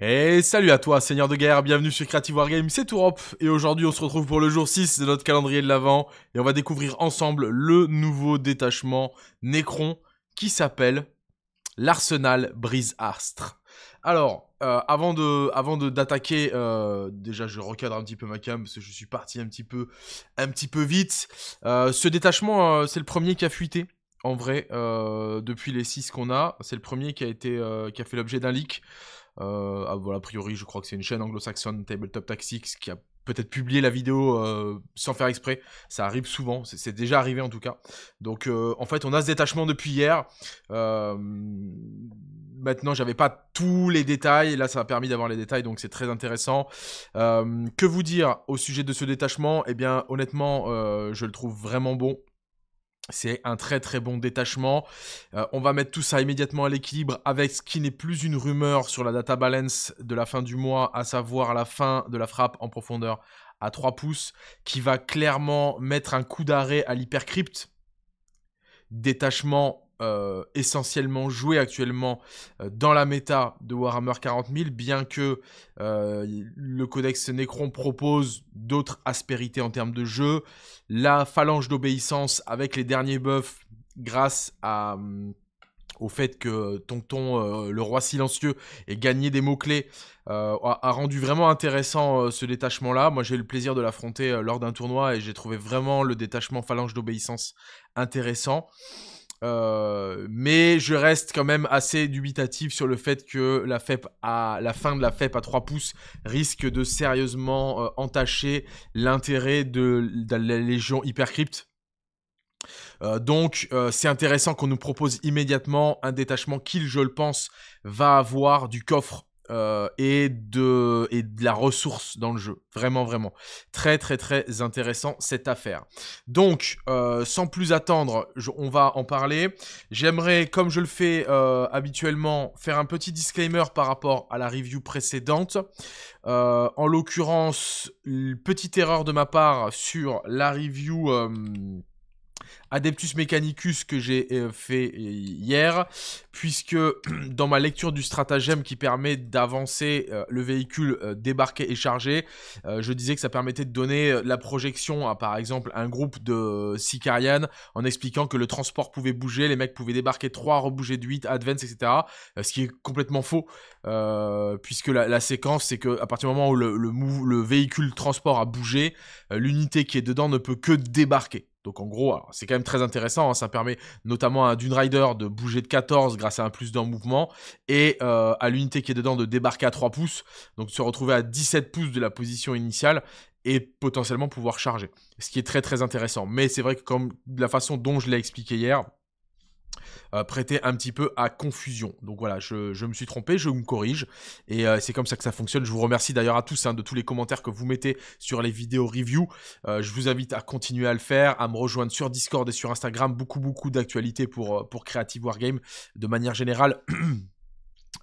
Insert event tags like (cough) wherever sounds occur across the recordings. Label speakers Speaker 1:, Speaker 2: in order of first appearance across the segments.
Speaker 1: Et salut à toi, seigneur de guerre, bienvenue sur Creative Wargame, c'est Tourop, et aujourd'hui on se retrouve pour le jour 6 de notre calendrier de l'Avent, et on va découvrir ensemble le nouveau détachement Necron qui s'appelle l'Arsenal Brise Astre. Alors, euh, avant de, avant d'attaquer, euh, déjà je recadre un petit peu ma cam, parce que je suis parti un petit peu, un petit peu vite. Euh, ce détachement, c'est le premier qui a fuité, en vrai, depuis les 6 qu'on a, c'est le premier qui a, été, qui a fait l'objet d'un leak. Euh, ah, voilà, a priori, je crois que c'est une chaîne anglo-saxonne, Tabletop Tactics, qui a peut-être publié la vidéo euh, sans faire exprès. Ça arrive souvent, c'est déjà arrivé en tout cas. Donc euh, en fait, on a ce détachement depuis hier. Euh, maintenant, j'avais pas tous les détails. Là, ça m'a permis d'avoir les détails, donc c'est très intéressant. Euh, que vous dire au sujet de ce détachement Eh bien, honnêtement, je le trouve vraiment bon. C'est un très très bon détachement. Euh, on va mettre tout ça immédiatement à l'équilibre avec ce qui n'est plus une rumeur sur la data balance de la fin du mois, à savoir la fin de la frappe en profondeur à 3 pouces, qui va clairement mettre un coup d'arrêt à l'hypercrypte. Détachement euh, essentiellement joué actuellement euh, dans la méta de Warhammer 40 000, bien que euh, le codex Necron propose d'autres aspérités en termes de jeu. La phalange d'obéissance avec les derniers buffs grâce à, mm, au fait que Tonton, le roi silencieux, ait gagné des mots-clés, a, rendu vraiment intéressant ce détachement-là. Moi, j'ai eu le plaisir de l'affronter lors d'un tournoi et j'ai trouvé vraiment le détachement phalange d'obéissance intéressant. Euh, mais je reste quand même assez dubitatif sur le fait que la, à, e la fin de la FEP à 3 pouces risque de sérieusement euh, entacher l'intérêt de, la Légion Hypercrypte. Euh, donc c'est intéressant qu'on nous propose immédiatement un détachement Qui, je le pense, va avoir du coffre euh, et, de, et de la ressource dans le jeu. Vraiment, vraiment. Très, très, très intéressant cette affaire. Donc, euh, sans plus attendre, on va en parler. J'aimerais, comme je le fais euh, habituellement, faire un petit disclaimer par rapport à la review précédente. en l'occurrence, petite erreur de ma part sur la review Adeptus Mechanicus que j'ai euh, fait euh, hier, puisque (clears throat) dans ma lecture du stratagème qui permet d'avancer euh, le véhicule débarqué et chargé, je disais que ça permettait de donner la projection à par exemple un groupe de Sicarian en expliquant que le transport pouvait bouger, les mecs pouvaient débarquer 3, rebouger de 8, advance, etc. Ce qui est complètement faux, puisque la, séquence c'est que à partir du moment où le véhicule transport a bougé, l'unité qui est dedans ne peut que débarquer. Donc en gros, c'est quand même très intéressant. Hein. Ça permet notamment à Dune Rider de bouger de 14 grâce à un plus d'un mouvement et euh, à l'unité qui est dedans de débarquer à 3 pouces, donc se retrouver à 17 pouces de la position initiale et potentiellement pouvoir charger. Ce qui est très très intéressant. Mais c'est vrai que comme la façon dont je l'ai expliqué hier, euh, Prêter un petit peu à confusion. Donc voilà, je, me suis trompé, je me corrige, et euh, c'est comme ça que ça fonctionne. Je vous remercie d'ailleurs à tous hein, de tous les commentaires que vous mettez sur les vidéos review. Euh, je vous invite à continuer à le faire, à me rejoindre sur Discord et sur Instagram. Beaucoup, beaucoup d'actualités pour, pour Creative Wargame de manière générale. (clears throat)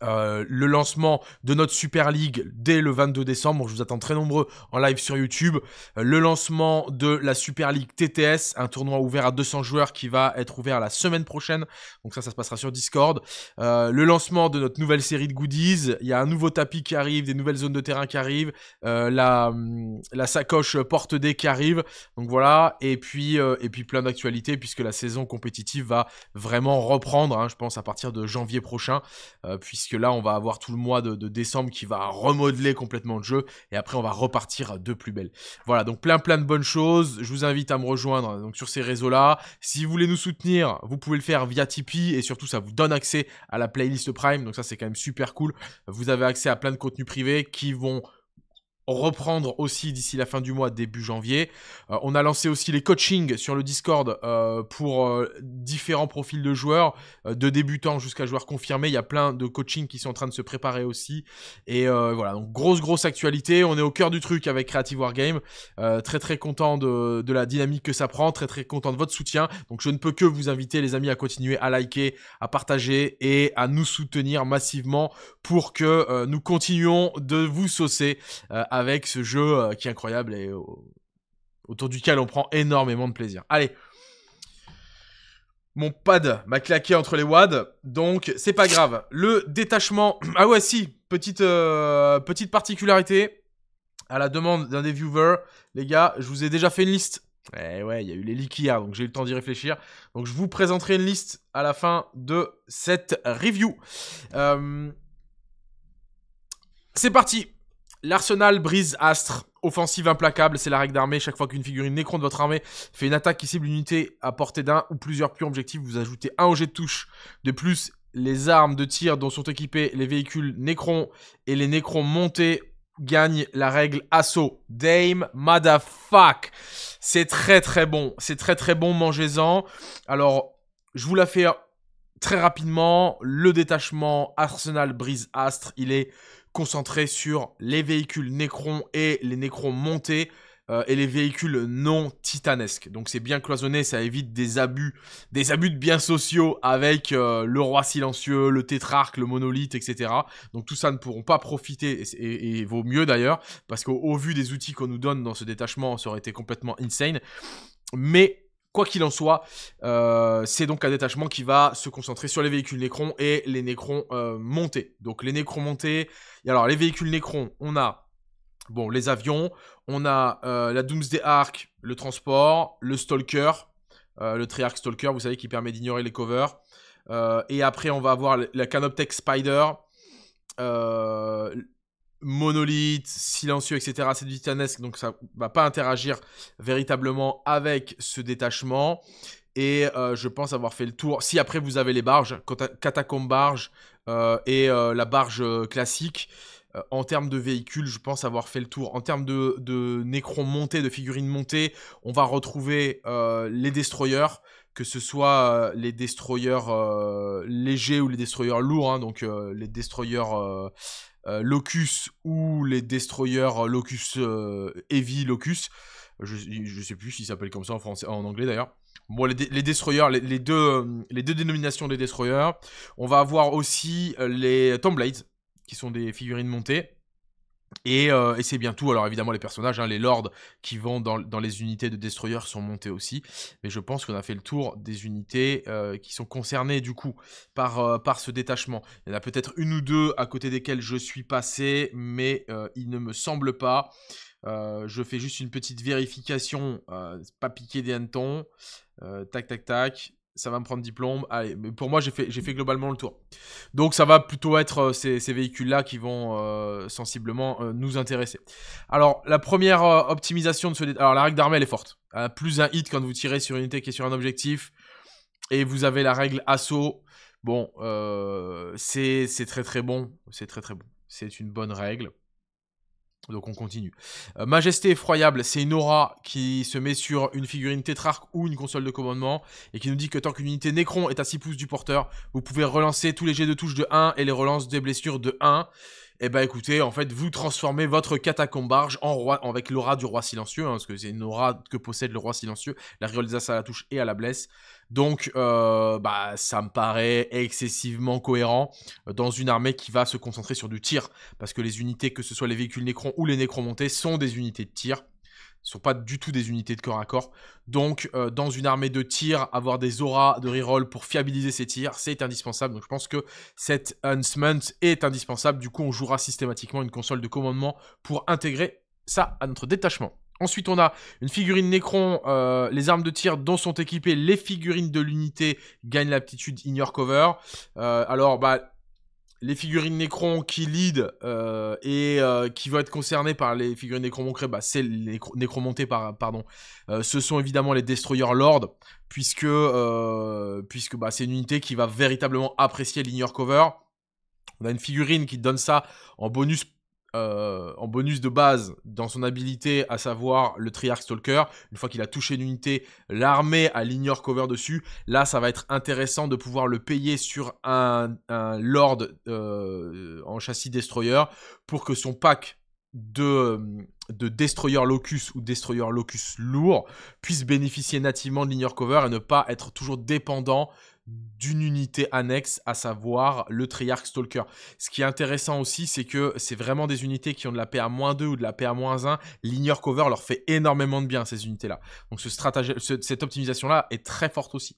Speaker 1: Euh, le lancement de notre Super League dès le 22 décembre. Je vous attends très nombreux en live sur YouTube. Euh, le lancement de la Super League TTS, un tournoi ouvert à 200 joueurs qui va être ouvert la semaine prochaine. Donc ça, ça se passera sur Discord. Euh, le lancement de notre nouvelle série de goodies. Il y a un nouveau tapis qui arrive, des nouvelles zones de terrain qui arrivent, la, hum, la sacoche porte dé qui arrive. Donc voilà. Et puis, et puis plein d'actualités puisque la saison compétitive va vraiment reprendre, hein, je pense, à partir de janvier prochain. puisque puisque là, on va avoir tout le mois de, décembre qui va remodeler complètement le jeu, et après, on va repartir de plus belle. Voilà, donc plein plein de bonnes choses. Je vous invite à me rejoindre donc, sur ces réseaux-là. Si vous voulez nous soutenir, vous pouvez le faire via Tipeee, et surtout, ça vous donne accès à la playlist Prime, donc ça, c'est quand même super cool. Vous avez accès à plein de contenus privés qui vont reprendre aussi d'ici la fin du mois, début janvier. Euh, on a lancé aussi les coachings sur le Discord euh, pour euh, différents profils de joueurs, de débutants jusqu'à joueurs confirmés. Il y a plein de coachings qui sont en train de se préparer aussi. Et voilà, donc grosse, grosse actualité. On est au cœur du truc avec Creative Wargame. très, très content de, de, la dynamique que ça prend. Très, très content de votre soutien. Donc je ne peux que vous inviter, les amis, à continuer à liker, à partager et à nous soutenir massivement pour que nous continuions de vous saucer à avec ce jeu euh, qui est incroyable et autour duquel on prend énormément de plaisir. Allez, mon pad m'a claqué entre les wads, donc c'est pas grave. Le détachement... (clears throat) Ah ouais, si, petite, euh, petite particularité. À la demande d'un des viewers, les gars, je vous ai déjà fait une liste. Eh ouais, il y a eu les leaks hier, donc j'ai eu le temps d'y réfléchir. Donc je vous présenterai une liste à la fin de cette review. Euh, c'est parti L'Arsenal brise Astre. Offensive implacable, c'est la règle d'armée. Chaque fois qu'une figurine nécron de votre armée fait une attaque qui cible une unité à portée d'un ou plusieurs pions objectifs, vous ajoutez un objet de touche. De plus, les armes de tir dont sont équipés les véhicules Nécron et les nécrons montés gagnent la règle assaut. Dame, MadaFuck. C'est très très bon. C'est très très bon, mangez-en. Alors, je vous la fais euh, très rapidement. Le détachement Arsenal brise Astre, il est concentré sur les véhicules nécrons et les nécrons montés euh, et les véhicules non titanesques. Donc c'est bien cloisonné, ça évite des abus, des abus de biens sociaux avec euh, le roi silencieux, le tétrarque, le monolithe, etc. Donc tout ça ne pourront pas profiter, et, et vaut mieux d'ailleurs, parce qu'au vu des outils qu'on nous donne dans ce détachement, ça aurait été complètement insane. Mais Quoi qu'il en soit, euh, c'est donc un détachement qui va se concentrer sur les véhicules Necron et les nécron euh, montés. Donc les nécron montés, et alors les véhicules Necron, on a bon, les avions, on a euh, la Doomsday Arc, le transport, le Stalker, le Triarch Stalker, vous savez, qui permet d'ignorer les covers. et après, on va avoir la Canoptech Spider, monolithe, silencieux, etc. C'est du titanesque, donc ça va pas interagir véritablement avec ce détachement. Et euh, je pense avoir fait le tour. Si après vous avez les barges, catacombe barge euh, et euh, la barge classique, en termes de véhicules, je pense avoir fait le tour. En termes de, de nécrons montés, de figurines montées, on va retrouver les destroyers, que ce soit les destroyers légers ou les destroyers lourds, hein, donc les destroyers euh, Locus ou les destroyers euh, Locus euh, Heavy Locus. Je, ne sais plus s'ils s'appellent comme ça en français, en anglais d'ailleurs. Bon, les, destroyers, les, deux, les deux dénominations des destroyers. On va avoir aussi les Tomblades, qui sont des figurines montées. Euh, et, c'est bien tout. Alors évidemment les personnages, hein, les lords qui vont dans, les unités de destroyers sont montés aussi. Mais je pense qu'on a fait le tour des unités euh, qui sont concernées du coup par, euh, par ce détachement. Il y en a peut-être une ou deux à côté desquelles je suis passé, mais il ne me semble pas. je fais juste une petite vérification, pas piquer des hannetons. tac tac tac ça va me prendre diplôme, pour moi, j'ai fait, globalement le tour. Donc, ça va plutôt être euh, ces, véhicules-là qui vont euh, sensiblement euh, nous intéresser. Alors, la première optimisation de ce... Alors, la règle d'armée, elle est forte. plus un hit quand vous tirez sur une unité qui est sur un objectif. Et vous avez la règle assaut. Bon, c'est très très bon. C'est très très bon. C'est une bonne règle. Donc on continue. Euh, Majesté effroyable, c'est une aura qui se met sur une figurine tétrarque ou une console de commandement et qui nous dit que tant qu'une unité Necron est à 6 pouces du porteur, vous pouvez relancer tous les jets de touche de 1 et les relances des blessures de 1 et eh bah ben, écoutez, en fait, vous transformez votre catacombarge en roi, avec l'aura du roi silencieux, hein, parce que c'est une aura que possède le roi silencieux, la réalisation à la touche et à la blesse. Donc, euh, bah, ça me paraît excessivement cohérent euh, dans une armée qui va se concentrer sur du tir, parce que les unités, que ce soit les véhicules Nécron ou les nécromontés, sont des unités de tir ne sont pas du tout des unités de corps à corps. Donc, euh, dans une armée de tir, avoir des auras de reroll pour fiabiliser ses tirs, c'est indispensable. Donc, je pense que cet Huntsman est indispensable. Du coup, on jouera systématiquement une console de commandement pour intégrer ça à notre détachement. Ensuite, on a une figurine Necron, euh, les armes de tir dont sont équipées les figurines de l'unité gagnent l'aptitude Ignore Cover. Euh, alors, bah, les figurines Necron qui lead euh, et euh, qui vont être concernées par les figurines Necromoncrées, bah, c'est les par, pardon. Euh, ce sont évidemment les Destroyers Lord, puisque, puisque bah, c'est une unité qui va véritablement apprécier l'Ignore Cover. On a une figurine qui donne ça en bonus euh, en bonus de base dans son habilité, à savoir le Triarch Stalker. Une fois qu'il a touché une unité, l'armée a l'ignore cover dessus. Là, ça va être intéressant de pouvoir le payer sur un, Lord euh, en châssis Destroyer pour que son pack de, de Destroyer Locus ou Destroyer Locus lourd puisse bénéficier nativement de l'ignore cover et ne pas être toujours dépendant d'une unité annexe, à savoir le Triarch Stalker. Ce qui est intéressant aussi, c'est que c'est vraiment des unités qui ont de la PA-2 ou de la PA-1. L'ignore cover leur fait énormément de bien, ces unités-là. Donc ce stratagème, cette optimisation-là est très forte aussi.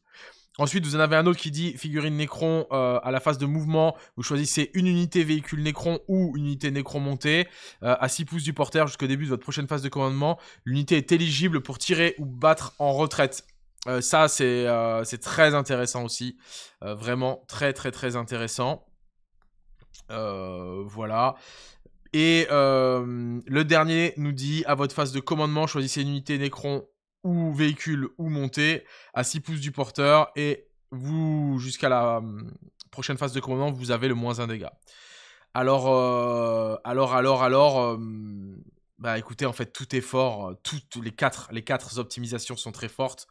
Speaker 1: Ensuite, vous en avez un autre qui dit figurine Necron euh, à la phase de mouvement. Vous choisissez une unité véhicule Necron ou une unité Necron montée euh, à 6 pouces du porteur jusqu'au début de votre prochaine phase de commandement. L'unité est éligible pour tirer ou battre en retraite. Euh, ça, euh, c'est très intéressant aussi. Euh, vraiment très, très, très intéressant. voilà. Et le dernier nous dit à votre phase de commandement, choisissez une unité Necron ou véhicule ou montée à 6 pouces du porteur et vous, jusqu'à la hum, prochaine phase de commandement, vous avez le moins un dégât. Alors, alors, alors, alors. Hum, bah écoutez, en fait, tout est fort. Toutes les quatre, les quatre optimisations sont très fortes.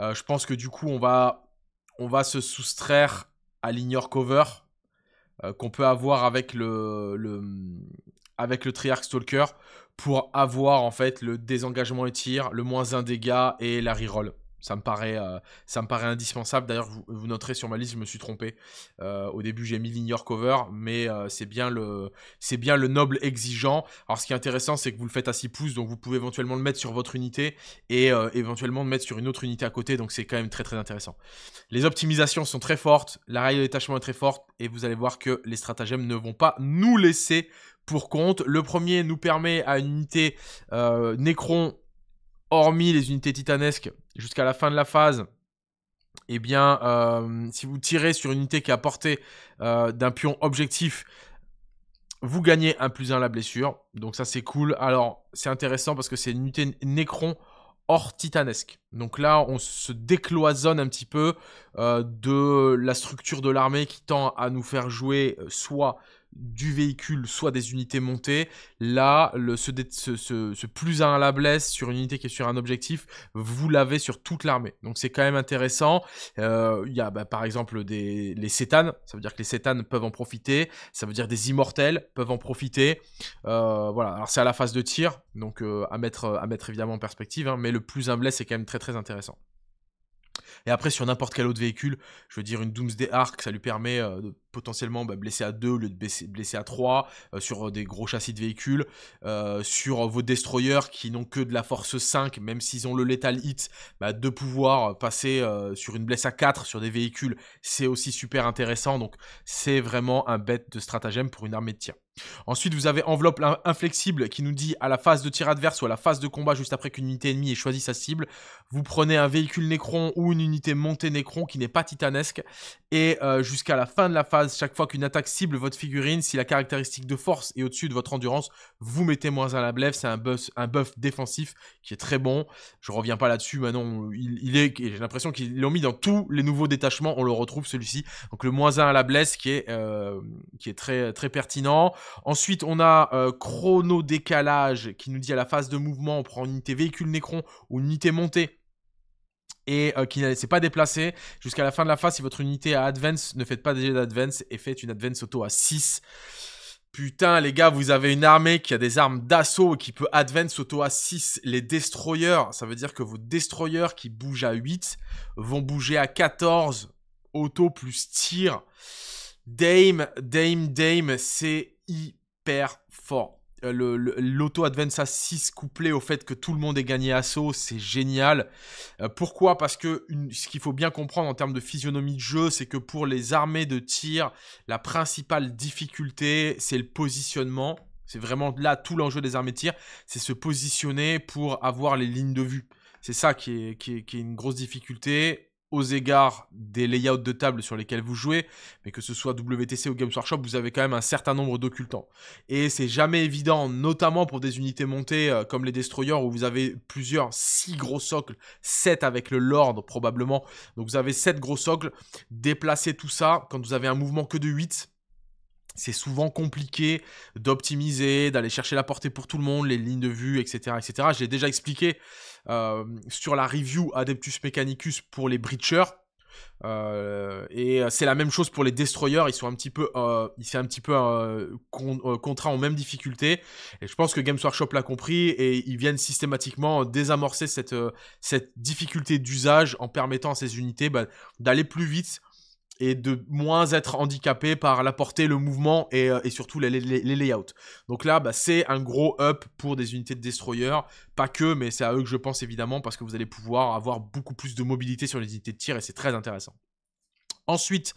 Speaker 1: Euh, je pense que du coup, on va, on va se soustraire à l'ignore cover euh, qu'on peut avoir avec le, le, avec le Triarch Stalker pour avoir en fait le désengagement et tir, le moins un dégât et la reroll ça me paraît, euh, ça me paraît indispensable. D'ailleurs, vous, noterez sur ma liste, je me suis trompé. Euh, au début, j'ai mis Lignor Cover, mais euh, c'est bien le, c'est bien le noble exigeant. Alors, ce qui est intéressant, c'est que vous le faites à 6 pouces, donc vous pouvez éventuellement le mettre sur votre unité et éventuellement le mettre sur une autre unité à côté. Donc, c'est quand même très très intéressant. Les optimisations sont très fortes, la règle de détachement est très forte, et vous allez voir que les stratagèmes ne vont pas nous laisser pour compte. Le premier nous permet à une unité Nécron hormis les unités titanesques jusqu'à la fin de la phase, et eh bien, euh, si vous tirez sur une unité qui a à portée euh, d'un pion objectif, vous gagnez un plus 1 la blessure. Donc ça, c'est cool. Alors, c'est intéressant parce que c'est une unité nécron hors titanesque. Donc là, on se décloisonne un petit peu euh, de la structure de l'armée qui tend à nous faire jouer soit du véhicule, soit des unités montées. Là, le, ce, plus 1 à la blesse sur une unité qui est sur un objectif, vous l'avez sur toute l'armée. Donc c'est quand même intéressant. Euh, il y a bah, par exemple les sétanes, ça veut dire que les sétanes peuvent en profiter. Ça veut dire des immortels peuvent en profiter. Euh, voilà, alors c'est à la phase de tir, donc euh, à, mettre, à mettre évidemment en perspective, hein, mais le plus 1 blesse est quand même très très intéressant. Et après, sur n'importe quel autre véhicule, je veux dire, une Doomsday Arc, ça lui permet de potentiellement bah, blessé à 2 au lieu de blessé, à 3, euh, sur euh, des gros châssis de véhicules, euh, sur vos destroyers qui n'ont que de la force 5, même s'ils ont le lethal hit, bah, de pouvoir passer sur une blesse à 4 sur des véhicules, c'est aussi super intéressant, donc c'est vraiment un bête de stratagème pour une armée de tir. Ensuite, vous avez enveloppe inflexible qui nous dit à la phase de tir adverse ou à la phase de combat juste après qu'une unité ennemie ait choisi sa cible, vous prenez un véhicule nécron ou une unité montée nécron qui n'est pas titanesque et jusqu'à la fin de la phase chaque fois qu'une attaque cible votre figurine, si la caractéristique de force est au-dessus de votre endurance, vous mettez moins à la blesse. C'est un buff, un buff défensif qui est très bon. Je reviens pas là-dessus. Maintenant, il, est, j'ai l'impression qu'ils l'ont mis dans tous les nouveaux détachements. On le retrouve celui-ci. Donc le moins 1 à la blesse qui est, euh, qui est très, très pertinent. Ensuite, on a euh, chrono décalage qui nous dit à la phase de mouvement, on prend une unité véhicule nécron ou une unité montée et euh, qui ne s'est pas déplacé. Jusqu'à la fin de la phase, si votre unité a advance, ne faites pas des d'advance et faites une advance auto à 6. Putain, les gars, vous avez une armée qui a des armes d'assaut et qui peut advance auto à 6. Les destroyers, ça veut dire que vos destroyers qui bougent à 8 vont bouger à 14. Auto plus tir. Dame, Dame, Dame, c'est hyper fort. Euh, l'auto-advance à 6 couplé au fait que tout le monde ait gagné à c'est génial. Euh, pourquoi Parce que ce qu'il faut bien comprendre en termes de physionomie de jeu, c'est que pour les armées de tir, la principale difficulté, c'est le positionnement. C'est vraiment là tout l'enjeu des armées de tir, c'est se positionner pour avoir les lignes de vue. C'est ça qui est, est, qui est une grosse difficulté aux égards des layouts de table sur lesquels vous jouez, mais que ce soit WTC ou Games Workshop, vous avez quand même un certain nombre d'occultants. Et c'est jamais évident, notamment pour des unités montées euh, comme les Destroyers, où vous avez plusieurs, 6 gros socles, 7 avec le Lord probablement, donc vous avez 7 gros socles, déplacer tout ça, quand vous avez un mouvement que de 8, c'est souvent compliqué d'optimiser, d'aller chercher la portée pour tout le monde, les lignes de vue, etc. etc. Je déjà expliqué euh, sur la review Adeptus Mechanicus pour les Breachers. Euh, et euh, c'est la même chose pour les destroyers, ils sont un petit peu, ils un petit peu contraints aux mêmes difficultés. Et je pense que Games Workshop l'a compris et ils viennent systématiquement désamorcer cette cette difficulté d'usage en permettant à ces unités bah, d'aller plus vite, et de moins être handicapé par la portée, le mouvement et, euh, surtout les, layouts. Donc là, bah, c'est un gros up pour des unités de destroyer. Pas que, mais c'est à eux que je pense évidemment parce que vous allez pouvoir avoir beaucoup plus de mobilité sur les unités de tir et c'est très intéressant. Ensuite,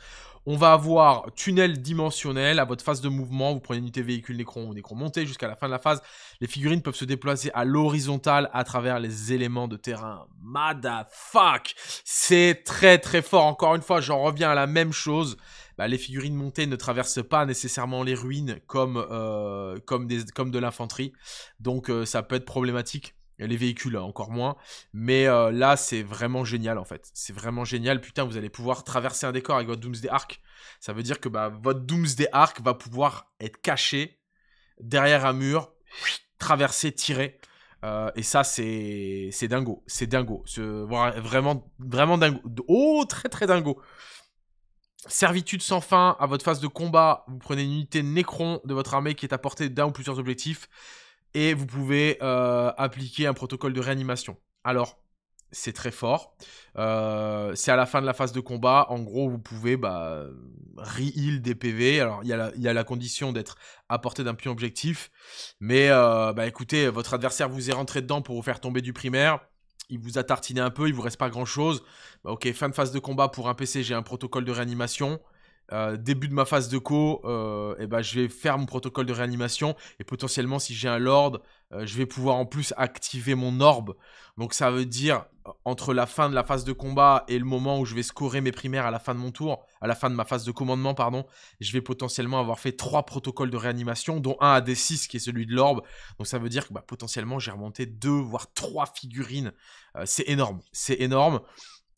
Speaker 1: on va avoir tunnel dimensionnel. À votre phase de mouvement, vous prenez une unité véhicule nécron ou nécron montée jusqu'à la fin de la phase. Les figurines peuvent se déplacer à l'horizontale à travers les éléments de terrain. Madafuck C'est très très fort. Encore une fois, j'en reviens à la même chose. Bah, les figurines montées ne traversent pas nécessairement les ruines comme, euh, comme, de l'infanterie. Donc euh, ça peut être problématique les véhicules euh, encore moins. Mais euh, là, c'est vraiment génial en fait. C'est vraiment génial. Putain, vous allez pouvoir traverser un décor avec votre Doomsday Arc. Ça veut dire que bah, votre Doomsday Arc va pouvoir être caché derrière un mur, traverser, tirer. Euh, et ça, c'est dingo. C'est dingo. Vraiment, vraiment dingo. Oh, très très dingo. Servitude sans fin à votre phase de combat. Vous prenez une unité Necron de votre armée qui est à portée d'un ou plusieurs objectifs et vous pouvez euh, appliquer un protocole de réanimation. Alors, c'est très fort. Euh, c'est à la fin de la phase de combat. En gros, vous pouvez bah, re-heal des PV. Alors, il y, a la condition d'être à portée d'un pion objectif. Mais euh, bah, écoutez, votre adversaire vous est rentré dedans pour vous faire tomber du primaire. Il vous a tartiné un peu, il vous reste pas grand chose. Bah, ok, fin de phase de combat pour un PC, j'ai un protocole de réanimation. Euh, début de ma phase de co, et euh, eh ben, je vais faire mon protocole de réanimation. Et potentiellement, si j'ai un Lord, euh, je vais pouvoir en plus activer mon orbe. Donc ça veut dire, entre la fin de la phase de combat et le moment où je vais scorer mes primaires à la fin de mon tour, à la fin de ma phase de commandement, pardon, je vais potentiellement avoir fait trois protocoles de réanimation, dont un à D6 qui est celui de l'orbe. Donc ça veut dire que bah, potentiellement, j'ai remonté deux, voire trois figurines. c'est énorme, c'est énorme.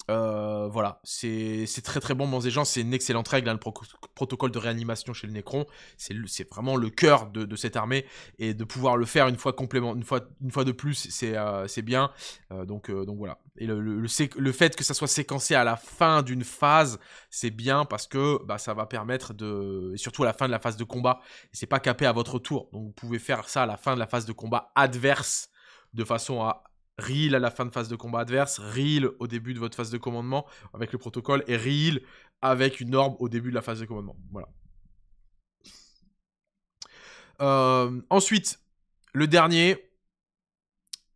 Speaker 1: Euh, voilà, c'est très très bon, Mons gens C'est une excellente règle, hein, le protocole de réanimation chez le Necron. C'est vraiment le cœur de, cette armée. Et de pouvoir le faire une fois, complément, une fois, une fois de plus, c'est euh, bien. Euh, donc, donc voilà. Et le, le, fait que ça soit séquencé à la fin d'une phase, c'est bien parce que bah, ça va permettre de. Et surtout à la fin de la phase de combat. C'est pas capé à votre tour. Donc vous pouvez faire ça à la fin de la phase de combat adverse de façon à Reel à la fin de phase de combat adverse, Reel au début de votre phase de commandement avec le protocole et Reel avec une orbe au début de la phase de commandement. Voilà. Euh, ensuite, le dernier,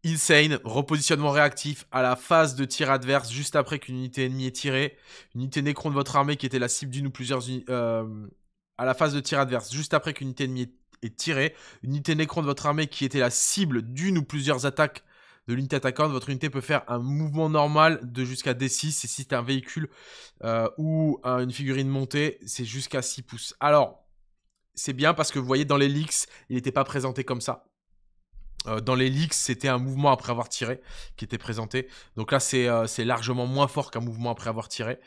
Speaker 1: Insane, repositionnement réactif à la phase de tir adverse juste après qu'une unité ennemie est tirée. unité nécron de votre armée qui était la cible d'une ou plusieurs euh, à la phase de tir adverse juste après qu'une unité ennemie est tirée. unité nécron de votre armée qui était la cible d'une ou plusieurs attaques de l'unité attaquante. Votre unité peut faire un mouvement normal de jusqu'à D6. Et si c'est un véhicule euh, ou une figurine montée, c'est jusqu'à 6 pouces. Alors, c'est bien parce que vous voyez dans les leaks, il n'était pas présenté comme ça. Euh, dans les leaks, c'était un mouvement après avoir tiré qui était présenté. Donc là, c'est euh, largement moins fort qu'un mouvement après avoir tiré.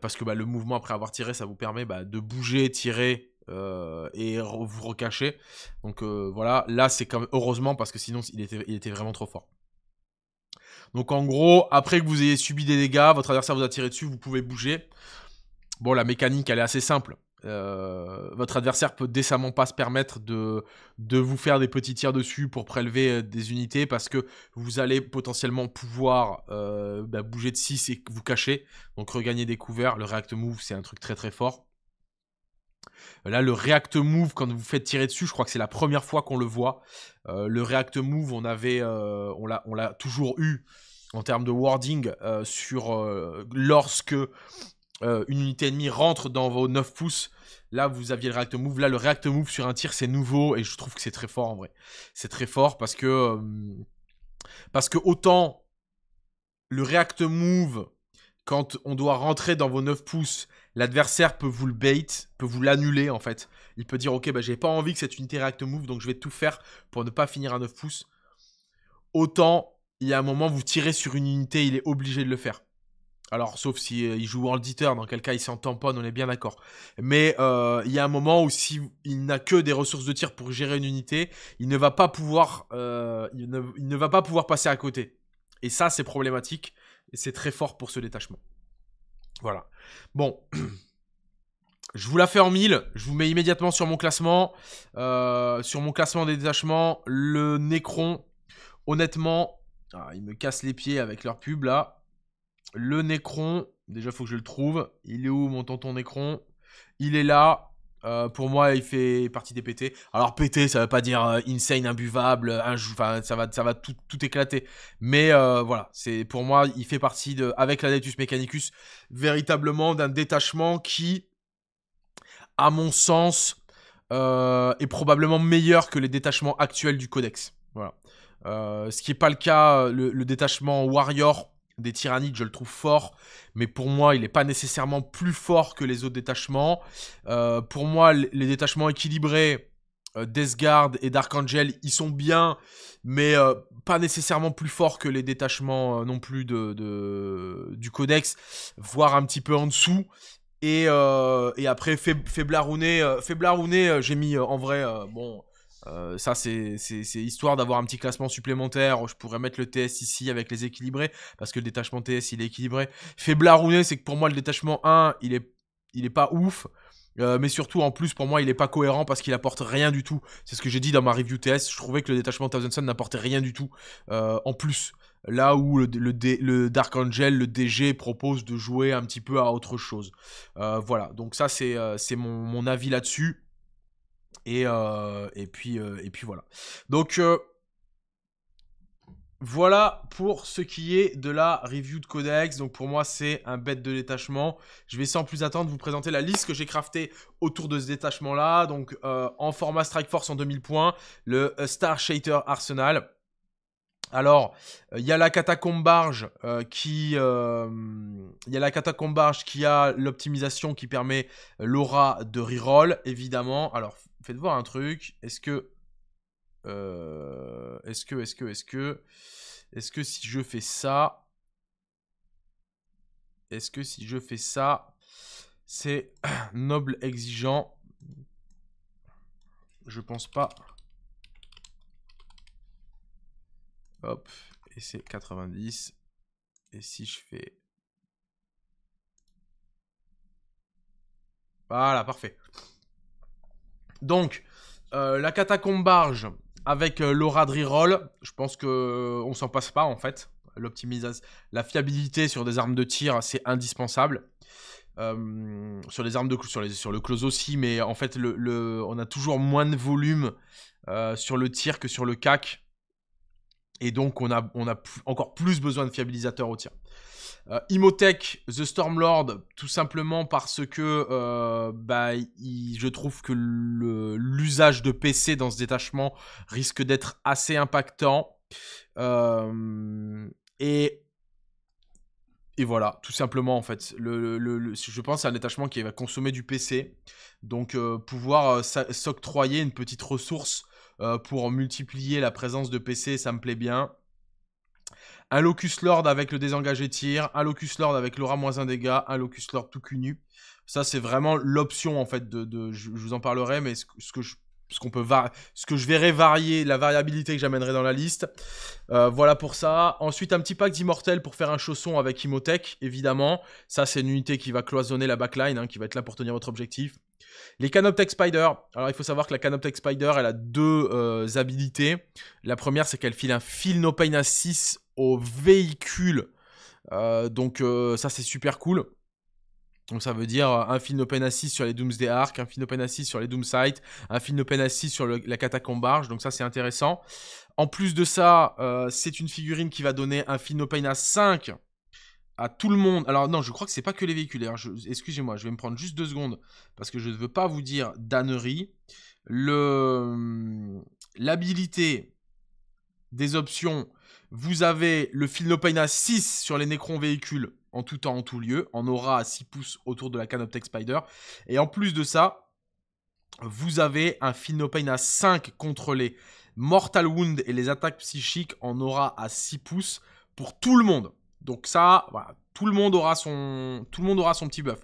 Speaker 1: Parce que bah, le mouvement après avoir tiré, ça vous permet bah, de bouger, tirer et vous recacher. Donc voilà, là, c'est quand heureusement parce que sinon, il était vraiment trop fort. Donc en gros, après que vous ayez subi des dégâts, votre adversaire vous a tiré dessus, vous pouvez bouger. Bon, la mécanique, elle est assez simple. Euh, votre adversaire peut décemment pas se permettre de, de vous faire des petits tirs dessus pour prélever euh, des unités parce que vous allez potentiellement pouvoir euh, bah, bouger de 6 et vous cacher, donc regagner des couverts. Le React Move, c'est un truc très très fort. Là, le React Move, quand vous faites tirer dessus, je crois que c'est la première fois qu'on le voit. Euh, le React Move, on avait, euh, on l'a toujours eu en termes de wording euh, sur lorsque une unité ennemie rentre dans vos 9 pouces. Là, vous aviez le React Move. Là, le React Move sur un tir, c'est nouveau et je trouve que c'est très fort en vrai. C'est très fort parce que, parce que autant le React Move, quand on doit rentrer dans vos 9 pouces, l'adversaire peut vous le bait, peut vous l'annuler en fait. Il peut dire ok bah j'ai pas envie que cette unité react move donc je vais tout faire pour ne pas finir à 9 pouces. Autant il y a un moment vous tirez sur une unité, il est obligé de le faire. Alors sauf si euh, il joue World Eater, dans quel cas il s'en tamponne, on est bien d'accord. Mais euh, il y a un moment où si il n'a que des ressources de tir pour gérer une unité, il ne va pas pouvoir, euh, il ne va pas pouvoir passer à côté. Et ça c'est problématique et c'est très fort pour ce détachement. Voilà. Bon. Je vous la fais en mille, je vous mets immédiatement sur mon classement, euh, sur mon classement des détachements, le Necron, honnêtement, ah, il ils me cassent les pieds avec leur pub là, le Necron, déjà il faut que je le trouve, il est où mon tonton Necron Il est là, euh, pour moi, il fait partie des PT. Alors PT, ça veut pas dire euh, insane, imbuvable, euh, ça va, ça va tout, éclater. Mais voilà, c'est pour moi, il fait partie de, avec l'Adetus Mechanicus, véritablement d'un détachement qui, à mon sens, est probablement meilleur que les détachements actuels du Codex. Voilà. ce qui n'est pas le cas, le détachement Warrior des tyrannides, je le trouve fort, mais pour moi, il n'est pas nécessairement plus fort que les autres détachements. Euh, pour moi, les détachements équilibrés, euh, d'Esgard et Dark Angel, ils sont bien, mais euh, pas nécessairement plus forts que les détachements non plus de, du Codex, voire un petit peu en dessous. Et, et après, Feblarouné, j'ai mis en vrai, bon, euh, ça, c'est histoire d'avoir un petit classement supplémentaire. Je pourrais mettre le TS ici avec les équilibrés, parce que le détachement TS, il est équilibré. Fait rouler c'est que pour moi, le détachement 1, il est, il est pas ouf. Euh, mais surtout, en plus, pour moi, il n'est pas cohérent parce qu'il apporte rien du tout. C'est ce que j'ai dit dans ma review TS. Je trouvais que le détachement Thousand Sun n'apportait rien du tout euh, en plus. Là où le, le, le, Dark Angel, le DG, propose de jouer un petit peu à autre chose. voilà, donc ça, c'est mon, mon avis là-dessus. Euh, et, puis, euh, et puis voilà. Donc euh, voilà pour ce qui est de la review de Codex. Donc pour moi, c'est un bête de détachement. Je vais sans plus attendre vous présenter la liste que j'ai craftée autour de ce détachement-là. Donc en format Strike Force en 2000 points, le Star Shader Arsenal. Alors, il y a la catacombe barge qui, il y a la catacombe barge qui a l'optimisation qui permet l'aura de reroll, évidemment. Alors, faites voir un truc. Est-ce que, euh, est-ce que, est-ce que, est-ce que, est-ce que si je fais ça, est-ce que si je fais ça, c'est (clears throat) noble exigeant Je pense pas. Hop, et c'est 90. Et si je fais... Voilà, parfait. Donc, euh, la catacombe barge avec euh, l'aura de je pense qu'on euh, s'en passe pas en fait. la fiabilité sur des armes de tir, c'est indispensable. sur les armes de sur, sur le close aussi, mais en fait, on a toujours moins de volume sur le tir que sur le cac. Et donc, on a, on a encore plus besoin de fiabilisateurs au tir. Euh, Imotech, The Stormlord, tout simplement parce que euh, bah, je trouve que l'usage de PC dans ce détachement risque d'être assez impactant. Euh, et, et voilà, tout simplement en fait. je pense à un détachement qui va consommer du PC. Donc pouvoir s'octroyer une petite ressource euh, pour multiplier la présence de PC, ça me plaît bien. Un Locus Lord avec le désengagé tir, un Locus Lord avec l'aura moins un dégât, un Locus Lord tout cunu. nu. Ça, c'est vraiment l'option, en fait, de, je, vous en parlerai, mais ce, que je ce peut ce que je verrai varier, la variabilité que j'amènerai dans la liste. Euh, voilà pour ça. Ensuite, un petit pack d'immortels pour faire un chausson avec Imotech, évidemment. Ça, c'est une unité qui va cloisonner la backline, hein, qui va être là pour tenir votre objectif. Les Canoptech Spider. Alors, il faut savoir que la Canoptech Spider, elle a deux euh, habilités. La première, c'est qu'elle file un fil No Pain au véhicule. Euh, donc, euh, ça, c'est super cool. Donc ça veut dire un film à 6 sur les Doomsday Arc, un film à 6 sur les Doomsight, un film à 6 sur la catacombe barge, donc ça c'est intéressant. En plus de ça, c'est une figurine qui va donner un film Pain à 5 à tout le monde. Alors non, je crois que c'est pas que les véhicules. Excusez-moi, je vais me prendre juste deux secondes parce que je ne veux pas vous dire dannerie. Le hum, l'habilité des options, vous avez le à 6 sur les Necron véhicules en tout temps, en tout lieu, en aura à 6 pouces autour de la Canoptech Spider. Et en plus de ça, vous avez un à 5 les Mortal Wound et les attaques psychiques en aura à 6 pouces pour tout le monde. Donc ça, tout le monde aura son, tout le monde aura son petit buff.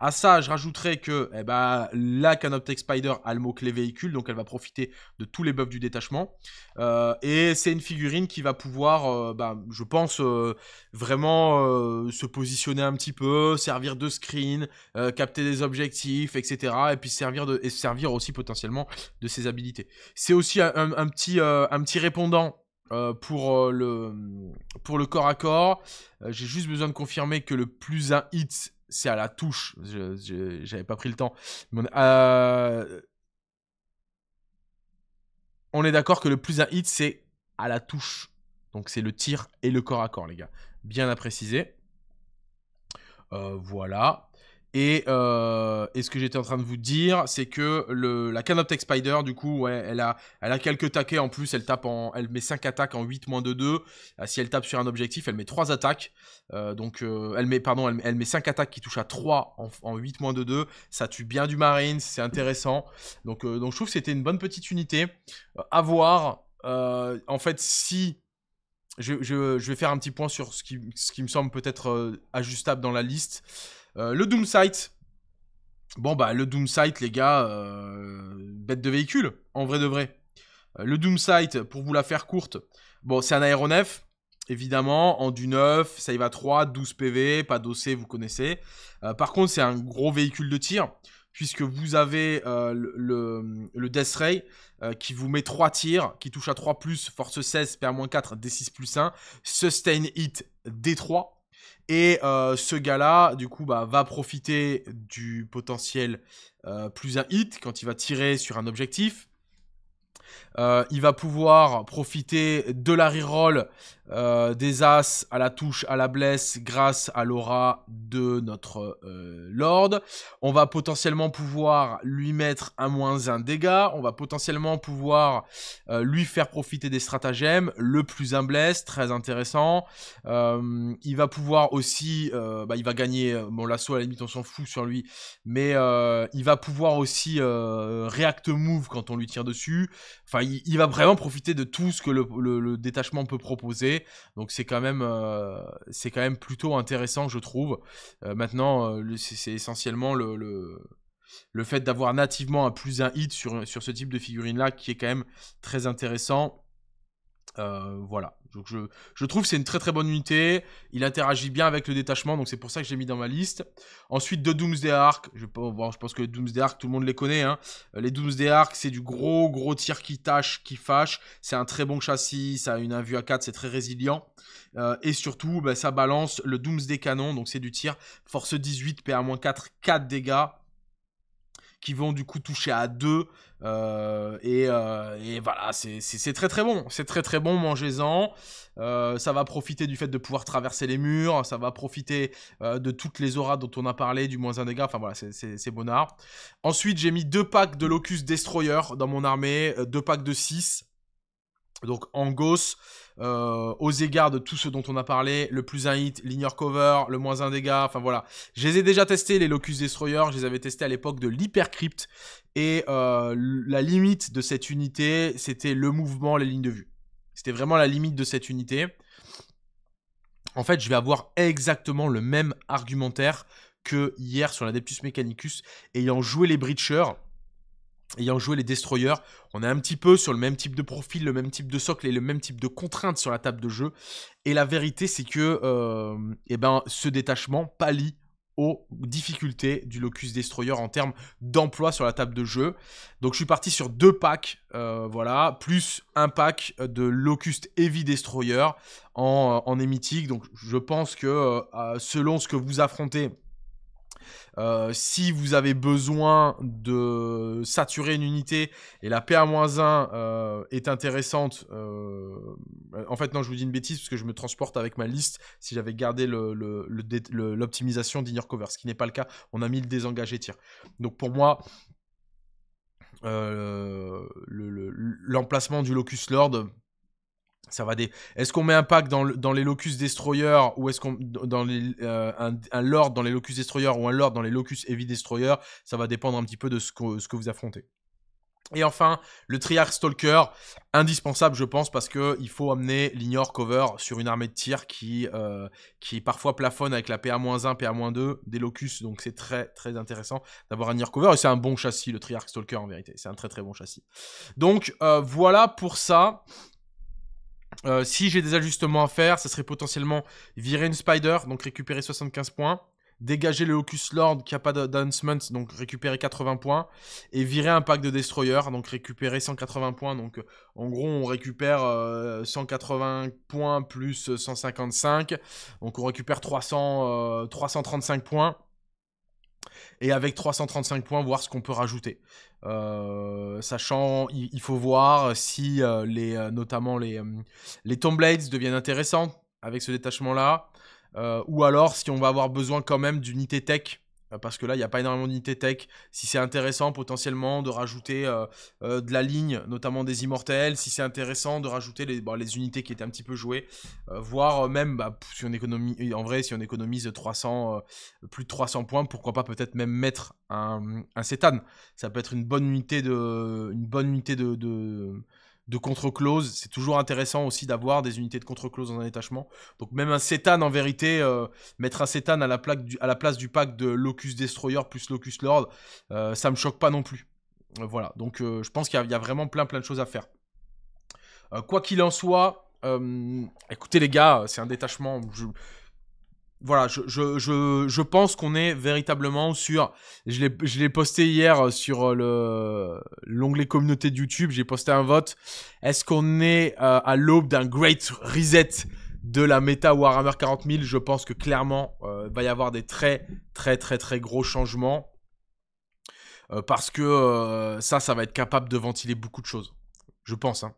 Speaker 1: À ça, je rajouterais que eh ben, la Canoptech Spider a le mot-clé véhicule, donc elle va profiter de tous les buffs du détachement. Euh, et c'est une figurine qui va pouvoir, euh, ben, je pense, euh, vraiment se positionner un petit peu, servir de screen, capter des objectifs, etc. Et puis servir, de, et servir aussi potentiellement de ses habilités. C'est aussi un petit, un petit répondant euh, pour, euh, le, pour le corps à corps. Euh, j'ai juste besoin de confirmer que le plus un hit, c'est à la touche. J'avais pas pris le temps. on, est d'accord que le plus un hit, c'est à la touche. Donc c'est le tir et le corps à corps, les gars. Bien à préciser. voilà. Euh, et, ce que j'étais en train de vous dire, c'est que la Canoptech Spider, du coup, elle, a, quelques taquets en plus. Elle, tape en, elle met 5 attaques en 8 moins 2. Euh, si elle tape sur un objectif, elle met 3 attaques. Euh, donc, elle, met, pardon, elle, met 5 attaques qui touchent à 3 en, 8 moins 2. Ça tue bien du Marine, c'est intéressant. Donc, je trouve que c'était une bonne petite unité. à voir, en fait, si je, vais faire un petit point sur ce qui, me semble peut-être ajustable dans la liste. Euh, le Doom site Bon, bah, le Doom site les gars, euh, bête de véhicule, en vrai de vrai. Euh, le Doom site pour vous la faire courte, bon, c'est un aéronef, évidemment, en du 9, ça y va 3, 12 PV, pas d'OC, vous connaissez. par contre, c'est un gros véhicule de tir, puisque vous avez le, Death Ray qui vous met 3 tirs, qui touche à 3, force 16, PA-4, D6 1, sustain hit D3. Et euh, ce gars-là, du coup, bah, va profiter du potentiel euh, plus un hit quand il va tirer sur un objectif. Euh, il va pouvoir profiter de la reroll euh, des As à la touche, à la blesse, grâce à l'aura de notre euh, Lord. On va potentiellement pouvoir lui mettre un moins un dégât. On va potentiellement pouvoir lui faire profiter des stratagèmes. Le plus un blesse, très intéressant. il va pouvoir aussi... Bah, il va gagner... Bon, l'assaut, à la limite, on s'en fout sur lui. Mais il va pouvoir aussi... react move quand on lui tire dessus. Enfin, il, va vraiment profiter de tout ce que le, détachement peut proposer. Donc c'est quand même, euh, c'est quand même plutôt intéressant, je trouve. Euh, maintenant, euh, c'est essentiellement le, le, fait d'avoir nativement un plus un hit sur, sur ce type de figurine là qui est quand même très intéressant. voilà. Donc je, trouve que c'est une très très bonne unité. Il interagit bien avec le détachement, donc c'est pour ça que j'ai mis dans ma liste. Ensuite, deux Doomsday Arc. Je, je pense que les Doomsday Arc, tout le monde les connaît. Hein. Euh, les Doomsday Arc, c'est du gros gros tir qui tâche, qui fâche. C'est un très bon châssis, ça a une invue à 4, c'est très résilient. Euh, et surtout, bah, ça balance le Doomsday Canon, donc c'est du tir. Force 18, PA-4, 4 dégâts qui vont du coup toucher à 2 euh, et, euh, et, voilà, c'est très très bon. C'est très très bon, mangez-en. Euh, ça va profiter du fait de pouvoir traverser les murs, ça va profiter euh, de toutes les auras dont on a parlé, du moins un dégât. Enfin voilà, c'est bonnard. Ensuite, j'ai mis deux packs de Locus Destroyer dans mon armée, deux packs de 6. Donc Angos, euh, aux égards de tout ce dont on a parlé, le plus un hit, l'ignore cover, le moins un dégât, enfin voilà. Je les ai déjà testés, les Locus Destroyer, je les avais testés à l'époque de l'Hypercrypt, et euh, la limite de cette unité, c'était le mouvement, les lignes de vue. C'était vraiment la limite de cette unité. En fait, je vais avoir exactement le même argumentaire que hier sur l'Adeptus Mechanicus, ayant joué les Breachers, ayant joué les Destroyers, on est un petit peu sur le même type de profil, le même type de socle et le même type de contraintes sur la table de jeu. Et la vérité, c'est que euh, eh ben, ce détachement pallie aux difficultés du Locust Destroyer en termes d'emploi sur la table de jeu. Donc je suis parti sur deux packs, euh, voilà, plus un pack de Locust Heavy Destroyer en, en Donc je pense que euh, selon ce que vous affrontez euh, si vous avez besoin de saturer une unité et la PA-1 euh, est intéressante, euh, en fait non je vous dis une bêtise parce que je me transporte avec ma liste si j'avais gardé l'optimisation le, cover, ce qui n'est pas le cas, on a mis le désengagé tir. Donc pour moi, l'emplacement du Locus Lord ça va des. Est-ce qu'on met un pack dans, les locus destroyer ou est-ce qu'on dans les, euh, un, lord dans les locus destroyer ou un lord dans les locus heavy destroyer Ça va dépendre un petit peu de ce que, ce que vous affrontez. Et enfin, le Triarch Stalker, indispensable je pense parce que il faut amener l'ignore cover sur une armée de tir qui, euh, qui parfois plafonne avec la PA-1, PA-2 des locus, donc c'est très très intéressant d'avoir un ignore cover et c'est un bon châssis le Triarch Stalker en vérité, c'est un très très bon châssis. Donc euh, voilà pour ça, euh, si j'ai des ajustements à faire, ce serait potentiellement virer une Spider, donc récupérer 75 points. Dégager le Hocus Lord qui n'a pas d'announcement, donc récupérer 80 points. Et virer un pack de Destroyer, donc récupérer 180 points. Donc euh, en gros, on récupère 180 euh, points plus 155. Donc on récupère 300, 335 points et avec 335 points, voir ce qu'on peut rajouter. Euh, sachant, il, faut voir euh, si euh, les, notamment les, les Tomblades deviennent intéressants avec ce détachement-là, ou alors si on va avoir besoin quand même d'unités tech euh, parce que là, il n'y a pas énormément d'unités tech. Si c'est intéressant potentiellement de rajouter euh, euh, de la ligne, notamment des immortels, si c'est intéressant de rajouter les, les, unités qui étaient un petit peu jouées, voire même, bah, si on en vrai, si on économise 300, plus de 300 points, pourquoi pas peut-être même mettre un, un cétane. Ça peut être une bonne unité de, une bonne unité de de contre close C'est toujours intéressant aussi d'avoir des unités de contre close dans un détachement. Donc même un Cétan, en vérité, euh, mettre un Cétan à la, à la place du pack de Locus Destroyer plus Locus Lord, ça euh, ça me choque pas non plus. Euh, voilà, donc je pense qu'il y, a vraiment plein plein de choses à faire. quoi qu'il en soit, écoutez les gars, c'est un détachement voilà, je, je, pense qu'on est véritablement sur. Je l'ai posté hier euh, sur euh, l'onglet communauté de YouTube, j'ai posté un vote. Est-ce qu'on est, euh, à l'aube d'un great reset de la méta Warhammer 40 000 Je pense que clairement, va y avoir des très, très, très, très gros changements. parce que ça, ça va être capable de ventiler beaucoup de choses je pense. Hein.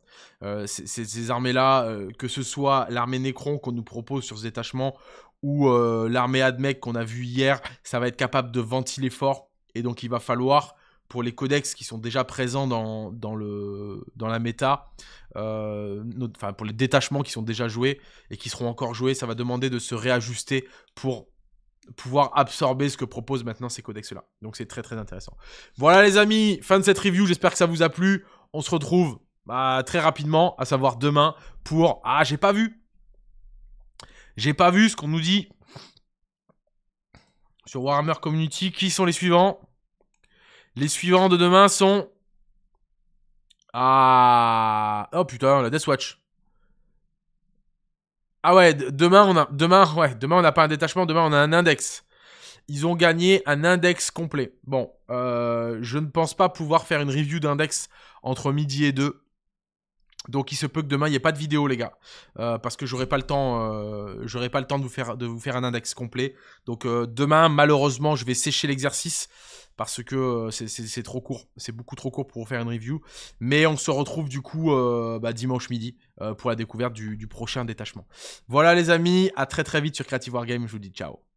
Speaker 1: ces, armées-là, que ce soit l'armée Necron qu'on nous propose sur ce détachement, où euh, l'armée ADMEC qu'on a vu hier, ça va être capable de ventiler fort. Et donc, il va falloir, pour les codex qui sont déjà présents dans, le, dans la méta, euh, pour les détachements qui sont déjà joués et qui seront encore joués, ça va demander de se réajuster pour pouvoir absorber ce que proposent maintenant ces codex-là. Donc c'est très très intéressant. Voilà les amis, fin de cette review, j'espère que ça vous a plu. On se retrouve bah, très rapidement, à savoir demain, pour... Ah, j'ai pas vu j'ai pas vu ce qu'on nous dit sur Warhammer Community. Qui sont les suivants Les suivants de demain sont. Ah. Oh putain, la Deathwatch. Ah ouais, demain on a. Demain, ouais, demain on n'a pas un détachement, demain on a un index. Ils ont gagné un index complet. Bon, euh, je ne pense pas pouvoir faire une review d'index entre midi et deux. Donc il se peut que demain il n'y ait pas de vidéo les gars, euh, parce que j'aurai pas le temps, euh, pas le temps de vous faire de vous faire un index complet. Donc euh, demain malheureusement je vais sécher l'exercice parce que c'est trop court, c'est beaucoup trop court pour faire une review. Mais on se retrouve du coup bah, dimanche midi pour la découverte du, du prochain détachement. Voilà les amis, à très très vite sur Creative Wargame, je vous dis ciao.